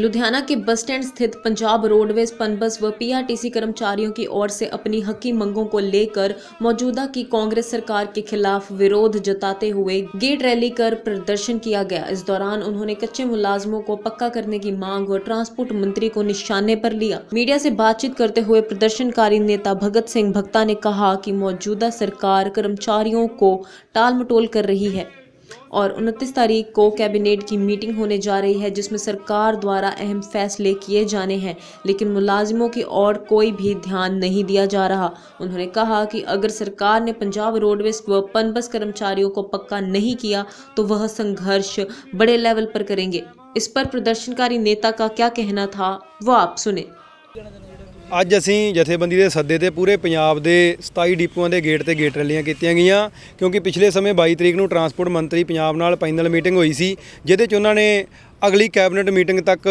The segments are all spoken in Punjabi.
लुधियाना के बस स्टैंड स्थित पंजाब रोडवेज पनबस व पीआरटीसी कर्मचारियों की ओर से अपनी हकी मंगों को लेकर मौजूदा की कांग्रेस सरकार के खिलाफ विरोध जताते हुए गेट रैली कर प्रदर्शन किया गया इस दौरान उन्होंने कच्चे मुलाजमों को पक्का करने की मांग और ट्रांसपोर्ट मंत्री को निशाने पर लिया मीडिया से बातचीत करते हुए प्रदर्शनकारी नेता भगत सिंह भक्ता ने कहा की मौजूदा सरकार कर्मचारियों को टाल मटोल कर रही है और उनतीस तारीख को कैबिनेट की मीटिंग होने जा रही है जिसमें सरकार द्वारा अहम फैसले किए जाने हैं लेकिन मुलाजिमों की ओर कोई भी ध्यान नहीं दिया जा रहा उन्होंने कहा कि अगर सरकार ने पंजाब रोडवेज व पनबस कर्मचारियों को पक्का नहीं किया तो वह संघर्ष बड़े लेवल पर करेंगे इस पर प्रदर्शनकारी नेता का क्या कहना था वो आप सुने ਅੱਜ ਅਸੀਂ ਜਥੇਬੰਦੀ ਦੇ ਸੱਦੇ ਤੇ ਪੂਰੇ ਪੰਜਾਬ ਦੇ 27 ਡਿਪੂਆਂ ਦੇ ਗੇਟ ਤੇ ਗੇਟ ਰੈਲੀਆਂ ਕੀਤੀਆਂ ਗਈਆਂ ਕਿਉਂਕਿ ਪਿਛਲੇ ਸਮੇਂ 22 ਤਰੀਕ ਨੂੰ ਟਰਾਂਸਪੋਰਟ ਮੰਤਰੀ ਪੰਜਾਬ ਨਾਲ ਫਾਈਨਲ ਮੀਟਿੰਗ ਹੋਈ ਸੀ ਜਿਹਦੇ 'ਚ ਉਹਨਾਂ ਨੇ ਅਗਲੀ ਕੈਬਨਿਟ ਮੀਟਿੰਗ ਤੱਕ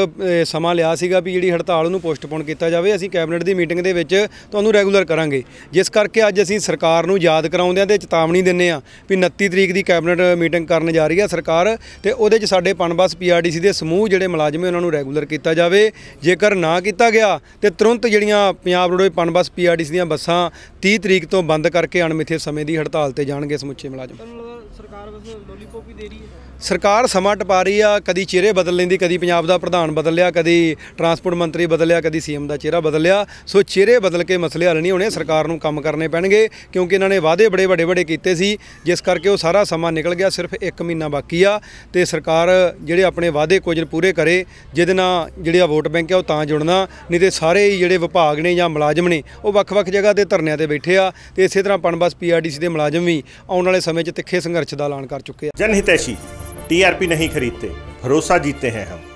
ਸਮਾਂ ਲਿਆ ਸੀਗਾ ਵੀ ਜਿਹੜੀ ਹੜਤਾਲ ਨੂੰ ਪੋਸਟਪੋਨ ਕੀਤਾ ਜਾਵੇ ਅਸੀਂ ਕੈਬਨਿਟ ਦੀ ਮੀਟਿੰਗ ਦੇ ਵਿੱਚ ਤੁਹਾਨੂੰ ਰੈਗੂਲਰ ਕਰਾਂਗੇ ਜਿਸ ਕਰਕੇ ਅੱਜ ਅਸੀਂ ਸਰਕਾਰ ਨੂੰ ਯਾਦ ਕਰਾਉਂਦੇ ਆ ਤੇ ਚੇਤਾਵਨੀ ਦਿੰਨੇ ਆ ਵੀ 29 ਤਰੀਕ ਦੀ ਕੈਬਨਿਟ ਮੀਟਿੰਗ ਕਰਨ ਜਾ ਰਹੀ ਹੈ ਸਰਕਾਰ ਤੇ ਉਹਦੇ 'ਚ ਸਾਡੇ ਪਨਬਸ ਪੀਆਰਡੀਸੀ ਦੇ ਸਮੂਹ ਜਿਹੜੇ ਮੁਲਾਜ਼ਮ ਉਹਨਾਂ ਨੂੰ ਰੈਗੂਲਰ ਕੀਤਾ ਜਾਵੇ ਜੇਕਰ ਨਾ ਕੀਤਾ ਗਿਆ ਤੇ ਤੁਰੰਤ ਜਿਹੜੀਆਂ ਪੰਜਾਬ ਰੋਡ ਪਨਬਸ ਪੀਆਰਡੀਸੀ ਦੀਆਂ ਬੱਸਾਂ 30 ਤਰੀਕ ਤੋਂ ਬੰਦ ਕਰਕੇ ਅਣਮਿੱਥੇ ਸਮੇਂ ਦੀ ਹੜਤਾਲ ਤੇ ਜਾਣਗੇ ਸਮੁੱਚੇ ਮੁਲਾਜ਼ਮ ਸਰਕਾਰ ਬਸ ਦੇ ਰਹੀ ਹੈ ਸਰਕਾਰ ਸਮਾਂ ਟਪਾ ਰਹੀ ਆ ਕਦੀ ਚਿਹਰੇ ਬਦਲ ਲੈਂਦੀ ਕਦੀ ਪੰਜਾਬ ਦਾ ਪ੍ਰਧਾਨ ਬਦਲ ਲਿਆ ਕਦੀ ਟਰਾਂਸਪੋਰਟ ਮੰਤਰੀ ਬਦਲਿਆ ਕਦੀ ਸੀਐਮ ਦਾ ਚਿਹਰਾ ਬਦਲਿਆ ਸੋ ਚਿਹਰੇ ਬਦਲ ਕੇ ਮਸਲੇ ਹੱਲ ਨਹੀਂ ਹੋਣੇ ਸਰਕਾਰ ਨੂੰ ਕੰਮ ਕਰਨੇ ਪੈਣਗੇ ਕਿਉਂਕਿ ਇਹਨਾਂ ਨੇ ਵਾਅਦੇ ਬੜੇ ਵੱਡੇ ਵੱਡੇ ਕੀਤੇ ਸੀ ਜਿਸ ਕਰਕੇ ਉਹ ਸਾਰਾ ਸਮਾਂ ਨਿਕਲ ਗਿਆ ਸਿਰਫ 1 ਮਹੀਨਾ ਬਾਕੀ ਆ ਤੇ ਸਰਕਾਰ ਜਿਹੜੇ ਆਪਣੇ ਵਾਅਦੇ ਕੁਝ ਪੂਰੇ ਕਰੇ ਜਿਹਦੇ ਨਾਲ ਜਿਹੜੇ ਆ ਵੋਟ ਬੈਂਕ ਆ ਉਹ ਤਾਂ ਜੁੜਨਾ ਨਹੀਂ ਤੇ ਸਾਰੇ ਜਿਹੜੇ ਵਿਭਾਗ ਨੇ ਜਾਂ ਮੁਲਾਜ਼ਮ ਨੇ ਉਹ ਵੱਖ-ਵੱਖ ਜਗ੍ਹਾ ਤੇ ਧਰਨਿਆਂ ਤੇ ਬੈਠੇ ਆ ਤੇ ਇਸੇ ਤਰ੍ਹਾਂ ਪਣਬਸ ਪੀਆਰਡੀਸੀ ਦੇ ਮੁਲਾਜ਼ਮ ਵੀ ਆਉਣ ਵਾਲੇ ਸਮੇਂ 'ਚ ਤਿੱਖੇ ਸੰਘਰਸ਼ ਦਾ ਐਲਾਨ ਕਰ ਚੁੱਕੇ ਆ ਜਨ ਹਿਤੈਸ਼ੀ ਟੀਆਰਪੀ ਨਹੀਂ ਖਰੀਦਤੇ ਭਰੋਸਾ ਜਿੱਤੇ ਹੈ ਹਮ